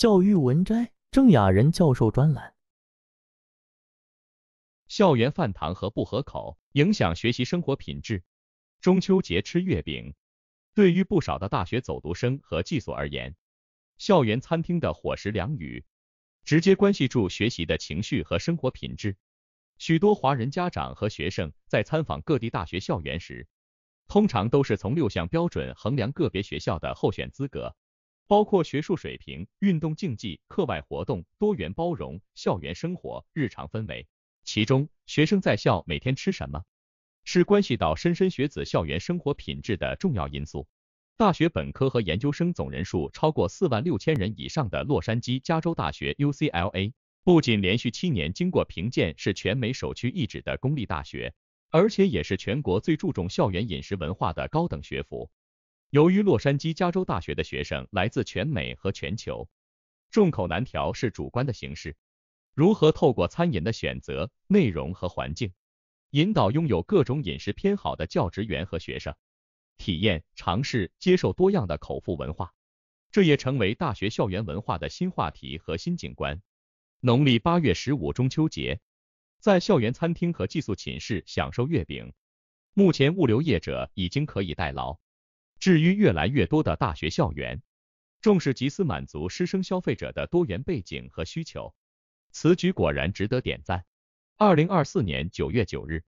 教育文摘郑雅仁教授专栏：校园饭堂合不合口，影响学习生活品质。中秋节吃月饼，对于不少的大学走读生和寄宿而言，校园餐厅的伙食良窳，直接关系住学习的情绪和生活品质。许多华人家长和学生在参访各地大学校园时，通常都是从六项标准衡量个别学校的候选资格。包括学术水平、运动竞技、课外活动、多元包容、校园生活、日常氛围。其中，学生在校每天吃什么，是关系到莘莘学子校园生活品质的重要因素。大学本科和研究生总人数超过四万六千人以上的洛杉矶加州大学 UCLA，不仅连续七年经过评鉴是全美首屈一指的公立大学，而且也是全国最注重校园饮食文化的高等学府。由于洛杉矶加州大学的学生来自全美和全球，众口难调是主观的形式。如何透过餐饮的选择、内容和环境，引导拥有各种饮食偏好的教职员和学生，体验、尝试、接受多样的口腹文化，这也成为大学校园文化的新话题和新景观。农历八月十五中秋节，在校园餐厅和寄宿寝室享受月饼，目前物流业者已经可以代劳。至于越来越多的大学校园重视集思满足师生消费者的多元背景和需求，此举果然值得点赞。二零二四年九月九日。